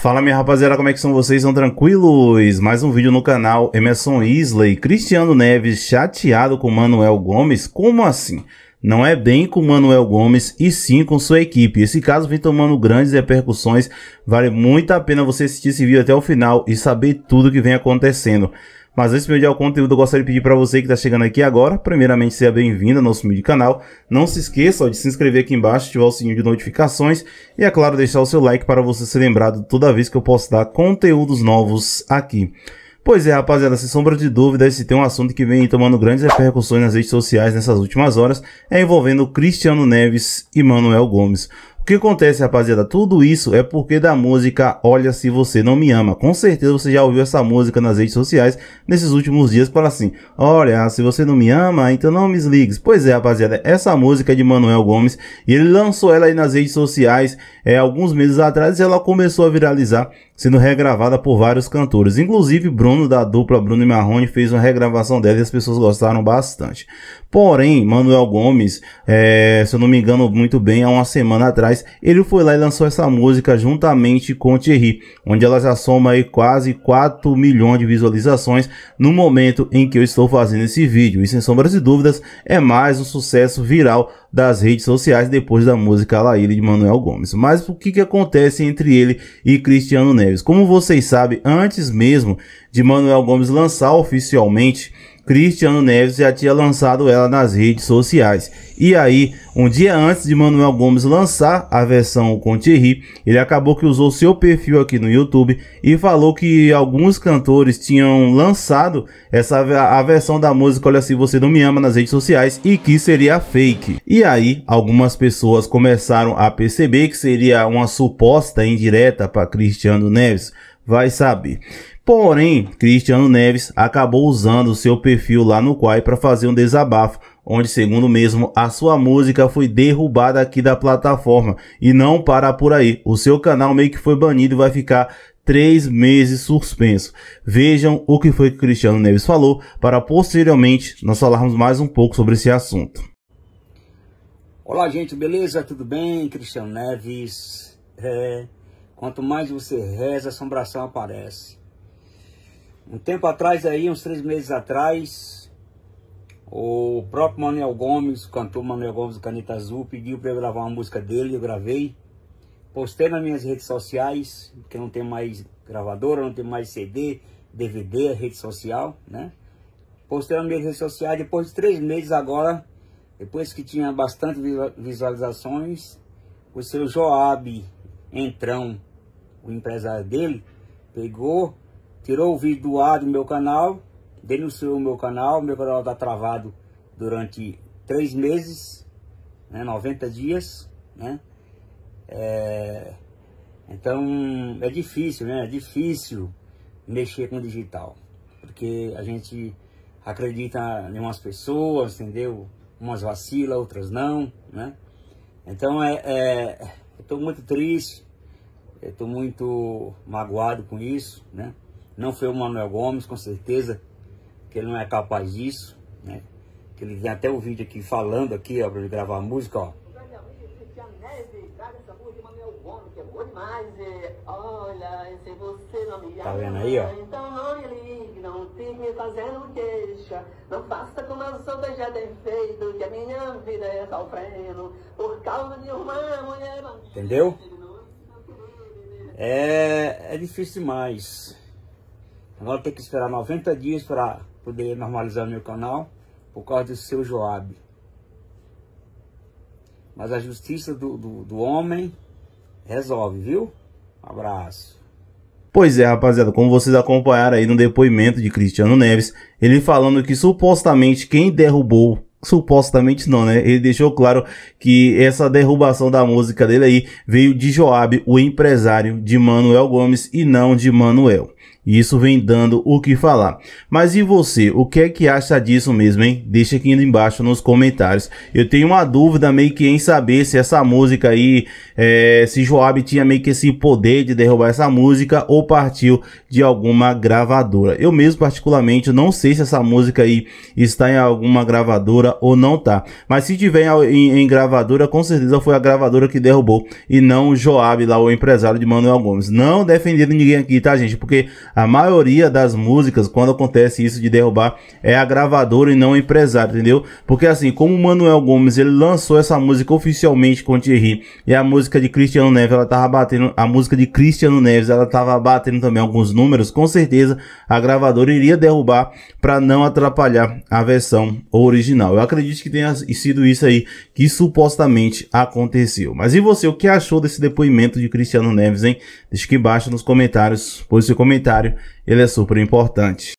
Fala minha rapaziada, como é que são vocês? São tranquilos? Mais um vídeo no canal Emerson Isley, Cristiano Neves chateado com Manuel Gomes? Como assim? Não é bem com Manuel Gomes e sim com sua equipe. Esse caso vem tomando grandes repercussões, vale muito a pena você assistir esse vídeo até o final e saber tudo que vem acontecendo. Mas antes de melhorar o conteúdo, eu gostaria de pedir para você que está chegando aqui agora, primeiramente seja bem-vindo ao nosso vídeo canal. Não se esqueça de se inscrever aqui embaixo, ativar o sininho de notificações e, é claro, deixar o seu like para você ser lembrado toda vez que eu postar conteúdos novos aqui. Pois é, rapaziada, sem sombra de dúvida, esse tem um assunto que vem tomando grandes repercussões nas redes sociais nessas últimas horas, é envolvendo Cristiano Neves e Manuel Gomes que acontece, rapaziada? Tudo isso é porque da música Olha Se Você Não Me Ama. Com certeza você já ouviu essa música nas redes sociais nesses últimos dias, Fala assim, olha, se você não me ama, então não me desligue. Pois é, rapaziada, essa música é de Manuel Gomes e ele lançou ela aí nas redes sociais é, alguns meses atrás e ela começou a viralizar, sendo regravada por vários cantores. Inclusive, Bruno da dupla Bruno e Marrone fez uma regravação dela e as pessoas gostaram bastante. Porém, Manuel Gomes, é, se eu não me engano muito bem, há uma semana atrás atrás, ele foi lá e lançou essa música juntamente com Thierry, onde ela já soma aí quase 4 milhões de visualizações no momento em que eu estou fazendo esse vídeo. E sem sombras de dúvidas, é mais um sucesso viral das redes sociais depois da música Laíra de Manuel Gomes. Mas o que, que acontece entre ele e Cristiano Neves? Como vocês sabem, antes mesmo de Manuel Gomes lançar oficialmente Cristiano Neves já tinha lançado ela nas redes sociais. E aí, um dia antes de Manuel Gomes lançar a versão com Thierry, ele acabou que usou seu perfil aqui no YouTube e falou que alguns cantores tinham lançado essa a versão da música Olha se você não me ama nas redes sociais e que seria fake. E aí, algumas pessoas começaram a perceber que seria uma suposta indireta para Cristiano Neves vai saber. Porém, Cristiano Neves acabou usando o seu perfil lá no Quai para fazer um desabafo, onde, segundo mesmo, a sua música foi derrubada aqui da plataforma e não para por aí. O seu canal meio que foi banido e vai ficar três meses suspenso. Vejam o que foi que Cristiano Neves falou para posteriormente nós falarmos mais um pouco sobre esse assunto. Olá, gente, beleza? Tudo bem? Cristiano Neves. É... Quanto mais você reza, assombração aparece. Um tempo atrás aí, uns três meses atrás, o próprio Manuel Gomes, o cantor Manuel Gomes do Caneta Azul, pediu para eu gravar uma música dele, eu gravei. Postei nas minhas redes sociais, porque não tem mais gravadora, não tem mais CD, DVD, é rede social, né? Postei nas minhas redes sociais, depois de três meses agora, depois que tinha bastante visualizações, o seu Joab Entrão o empresário dele, pegou, tirou o vídeo do ar do meu canal, denunciou o meu canal, meu canal está travado durante três meses, né, 90 dias, né? É, então é difícil, né? É difícil mexer com o digital, porque a gente acredita em umas pessoas, entendeu? Umas vacila, outras não, né? Então é, é eu estou muito triste eu estou muito magoado com isso, né? Não foi o Manuel Gomes, com certeza, que ele não é capaz disso, né? Que ele tem até o um vídeo aqui falando aqui, ó, pra ele gravar a música, ó. Tá vendo aí, ó? Então não me ligue, não fique me fazendo queixa. Não faça como as outras já têm feito, que a minha vida é sofrendo por causa de uma mulher. Entendeu? é, é difícil demais. Agora tem que esperar 90 dias para poder normalizar o meu canal por causa do seu Joab. Mas a justiça do, do, do homem resolve, viu? Um abraço. Pois é, rapaziada, como vocês acompanharam aí no depoimento de Cristiano Neves, ele falando que supostamente quem derrubou Supostamente não, né? Ele deixou claro que essa derrubação da música dele aí veio de Joab, o empresário de Manuel Gomes, e não de Manuel. E isso vem dando o que falar. Mas e você, o que é que acha disso mesmo, hein? Deixa aqui embaixo nos comentários. Eu tenho uma dúvida meio que em saber se essa música aí, é, se Joab tinha meio que esse poder de derrubar essa música ou partiu de alguma gravadora. Eu mesmo particularmente não sei se essa música aí está em alguma gravadora ou não tá. Mas se tiver em, em gravadora, com certeza foi a gravadora que derrubou e não o Joab lá, o empresário de Manuel Gomes. Não defendendo ninguém aqui, tá gente? Porque a maioria das músicas, quando acontece isso de derrubar, é a gravadora e não o empresário, entendeu? Porque assim, como o Manuel Gomes, ele lançou essa música oficialmente com o Thierry, e a música de Cristiano Neves, ela tava batendo, a música de Cristiano Neves, ela tava batendo também alguns números, com certeza a gravadora iria derrubar para não atrapalhar a versão original. Eu acredito que tenha sido isso aí que supostamente aconteceu. Mas e você, o que achou desse depoimento de Cristiano Neves, hein? Deixa aqui embaixo nos comentários, pois seu comentário comentário, ele é super importante.